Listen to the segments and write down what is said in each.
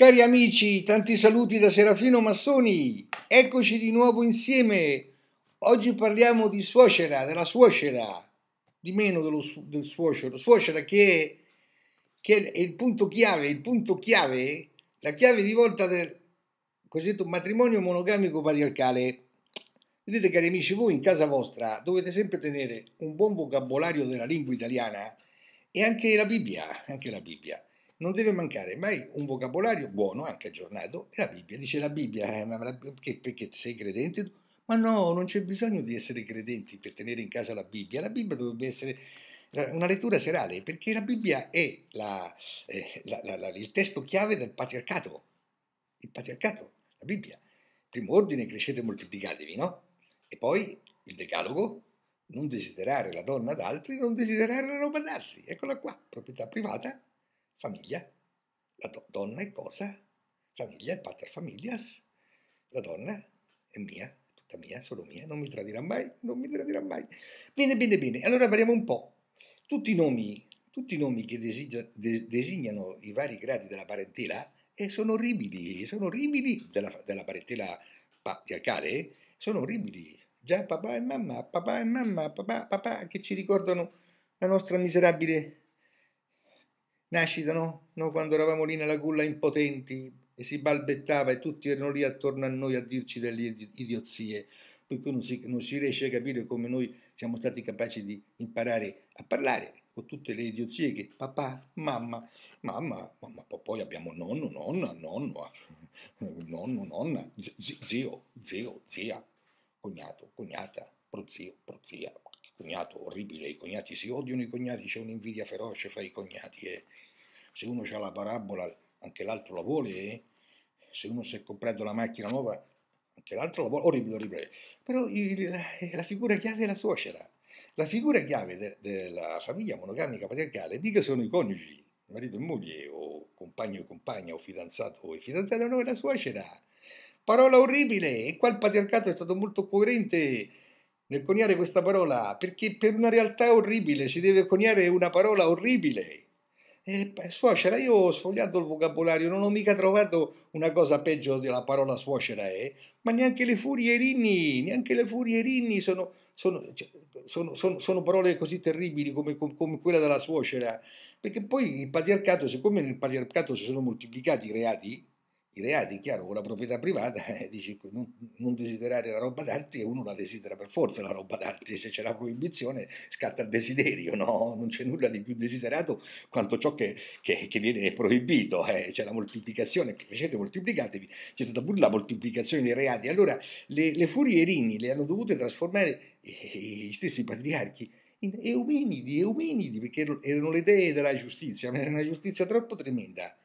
Cari amici, tanti saluti da Serafino Massoni, eccoci di nuovo insieme. Oggi parliamo di suocera, della suocera, di meno dello, del suocero. Suocera che, che, è il punto chiave, il punto chiave, la chiave di volta del cosiddetto matrimonio monogamico patriarcale. Vedete cari amici, voi in casa vostra dovete sempre tenere un buon vocabolario della lingua italiana e anche la Bibbia, anche la Bibbia non deve mancare mai un vocabolario buono, anche aggiornato, e la Bibbia. Dice la Bibbia, eh, la, perché, perché sei credente? Ma no, non c'è bisogno di essere credenti per tenere in casa la Bibbia. La Bibbia dovrebbe essere eh, una lettura serale, perché la Bibbia è la, eh, la, il testo chiave del patriarcato. Il patriarcato, la Bibbia. Primo ordine, crescete e moltiplicatevi, no? E poi il decalogo, non desiderare la donna ad altri, non desiderare la roba ad altri. Eccola qua, proprietà privata, famiglia, la do donna è cosa, famiglia pater familias, la donna è mia, tutta mia, solo mia, non mi tradirà mai, non mi tradirà mai. Bene, bene, bene, allora parliamo un po'. Tutti i nomi, tutti i nomi che designa, de, designano i vari gradi della parentela eh, sono orribili, sono orribili della, della parentela patriarcale, eh, sono orribili. Già papà e mamma, papà e mamma, papà, papà, che ci ricordano la nostra miserabile nascita, no? no? Quando eravamo lì nella culla impotenti e si balbettava e tutti erano lì attorno a noi a dirci delle idiozie. Per cui non si, non si riesce a capire come noi siamo stati capaci di imparare a parlare con tutte le idiozie che papà, mamma, mamma, mamma, poi abbiamo nonno, nonna, nonno, nonno, nonna, zio, zio, zia, cognato, cognata, prozio, prozia, cognato orribile, i cognati si odiano, i cognati c'è un'invidia feroce fra i cognati e eh. se uno ha la parabola anche l'altro la vuole e eh. se uno si è comprato la macchina nuova anche l'altro la vuole, orribile, orribile. Però il, la, eh, la, figura chiave è la suocera, la figura chiave de, della famiglia monogamica patriarcale mica sono i coniugi, marito e moglie o compagno e compagna o fidanzato e fidanzata, no, è la suocera. Parola orribile e qua il patriarcato è stato molto coerente nel coniare questa parola perché per una realtà orribile si deve coniare una parola orribile. E suocera, io ho sfogliato il vocabolario, non ho mica trovato una cosa peggio della parola suocera, eh? ma neanche le furierini, neanche le furierini sono, cioè, sono, sono, sono parole così terribili come, come, quella della suocera, perché poi il patriarcato, siccome nel patriarcato si sono moltiplicati i reati, i reati, chiaro, con la proprietà privata, eh, dici, non, non, desiderare la roba d'altri e uno la desidera per forza la roba d'altri, se c'è la proibizione scatta il desiderio, no? Non c'è nulla di più desiderato quanto ciò che, che, che viene proibito, eh. c'è la moltiplicazione, piacete moltiplicatevi, c'è stata pure la moltiplicazione dei reati, allora le, le furie Rini le hanno dovute trasformare eh, eh, gli stessi patriarchi in eumenidi, eumenidi, perché erano le idee della giustizia, ma era una giustizia troppo tremenda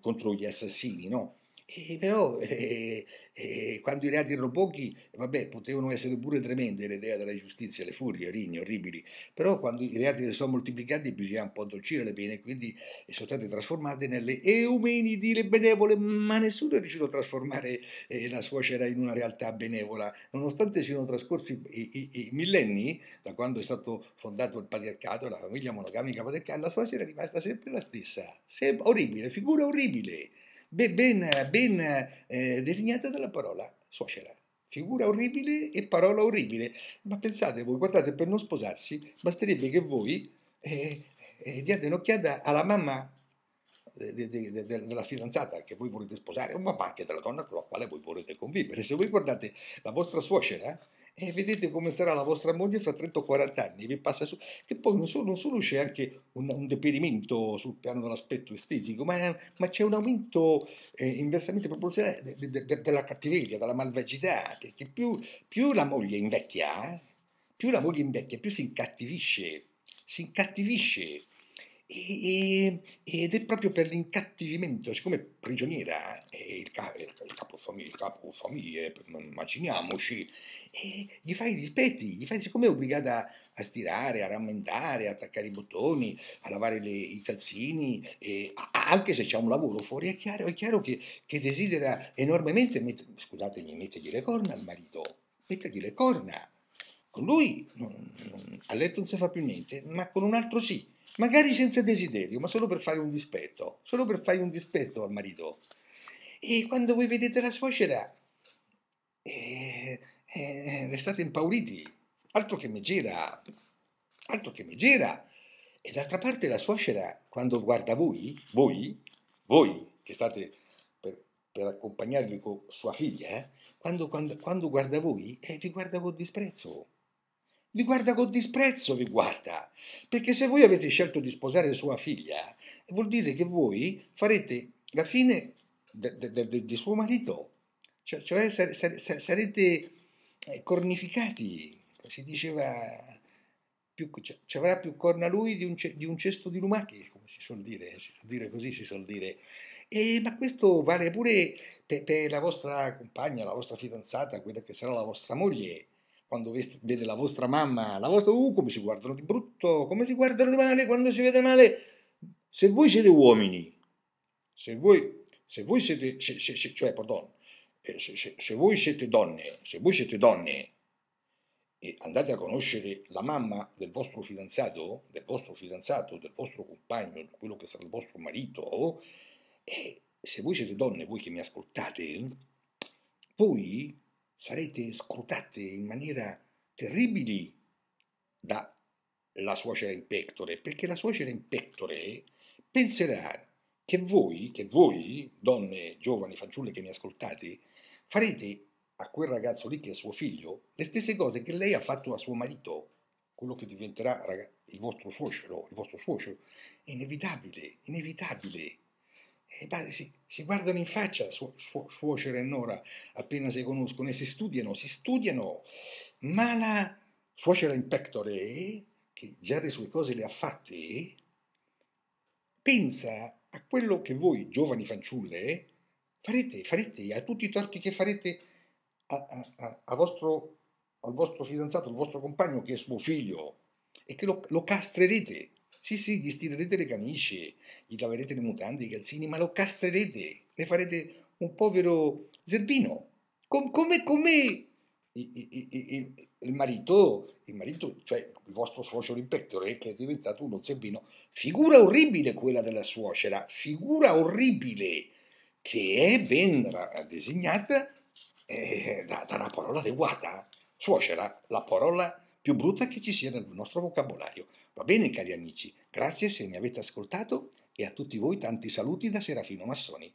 contro gli assassini, no? E eh, però eh, eh, quando i reati erano pochi, vabbè, potevano essere pure tremende l'idea della giustizia, le furie, rigne, orribili, però quando i reati si sono moltiplicati bisogna un po' addolcire le pene, quindi eh, sono state trasformate nelle eumenidi, le benevole, ma nessuno è riuscito a trasformare eh, la suocera in una realtà benevola, nonostante siano trascorsi i, i, i, millenni da quando è stato fondato il patriarcato, la famiglia monogamica patriarcale, la suocera è rimasta sempre la stessa, sempre, orribile, figura orribile ben, ben, ben eh, designata dalla parola suocera. Figura orribile e parola orribile. Ma pensate voi, guardate, per non sposarsi basterebbe che voi eh, eh, diate un'occhiata alla mamma eh, della fidanzata che voi volete sposare, o mamma anche della donna con la quale voi volete convivere. Se voi guardate la vostra suocera, e vedete come sarà la vostra moglie fra 30 o 40 anni, vi passa su, che poi non solo, non solo c'è anche un, un, deperimento sul piano dell'aspetto estetico, ma, ma c'è un aumento eh, inversamente proporzionale de, de, de, della cattiveria, della malvagità, che, che più, più, la moglie invecchia, più la moglie invecchia, più si incattivisce, si incattivisce e, ed è proprio per l'incattivimento, siccome prigioniera è il, ca- il capofamiglia, capo immaginiamoci, gli fai i dispetti, gli fai, siccome è obbligata a stirare, a rammendare, a attaccare i bottoni, a lavare le, i calzini, e, a, anche se c'è un lavoro fuori, è chiaro, è chiaro che, che, desidera enormemente, met- scusatemi, mettergli le corna al marito, mettergli le corna lui a letto non si fa più niente, ma con un altro sì, magari senza desiderio, ma solo per fare un dispetto, solo per fare un dispetto al marito. E quando voi vedete la suocera, eh, eh, restate impauriti, altro che gira, altro che gira. E d'altra parte la suocera, quando guarda voi, voi, voi che state per, per accompagnarvi con sua figlia, eh, quando, quando, quando, guarda voi, eh, vi guarda con disprezzo vi guarda con disprezzo, vi guarda. Perché se voi avete scelto di sposare sua figlia, vuol dire che voi farete la fine di suo marito, cioè, cioè sare, sare, sarete eh, cornificati, si diceva più, cioè, ci avrà più corna lui di un, di un, cesto di lumache, come si suol dire, si suol dire così, si suol dire. E, ma questo vale pure per, per la vostra compagna, la vostra fidanzata, quella che sarà la vostra moglie quando vede la vostra mamma, la vostra, uh, come si guardano di brutto, come si guardano di male, quando si vede male. Se voi siete uomini, se voi, se voi siete, se, se, cioè, pardon, eh, se, voi siete donne, se voi siete donne e andate a conoscere la mamma del vostro fidanzato, del vostro fidanzato, del vostro compagno, quello che sarà il vostro marito, e eh, se voi siete donne, voi che mi ascoltate, voi sarete scrutate in maniera terribili dalla suocera in pectore, perché la suocera in pectore penserà che voi, che voi, donne, giovani, fanciulle che mi ascoltate, farete a quel ragazzo lì che è suo figlio le stesse cose che lei ha fatto a suo marito, quello che diventerà il vostro suocero, il vostro suocero. È inevitabile, inevitabile. E beh, si, si, guardano in faccia su, su, suocera e nora appena si conoscono e si studiano, si studiano, ma la suocera in pectore, che già le sue cose le ha fatte, pensa a quello che voi, giovani fanciulle, farete, farete a tutti i torti che farete a, a, a, a vostro, al vostro fidanzato, al vostro compagno che è suo figlio, e che lo, lo castrerete sì, sì, gli stirerete le camicie, gli laverete le mutande, i calzini, ma lo castrerete, e farete un povero zerbino. Com- come, come il, il, il, marito, il marito, cioè il vostro suocero in pectore, che è diventato uno zerbino, figura orribile quella della suocera, figura orribile che è ben designata eh, da, da una parola adeguata. Suocera, la parola adeguata più brutta che ci sia nel nostro vocabolario. Va bene, cari amici, grazie se mi avete ascoltato e a tutti voi tanti saluti da Serafino Massoni.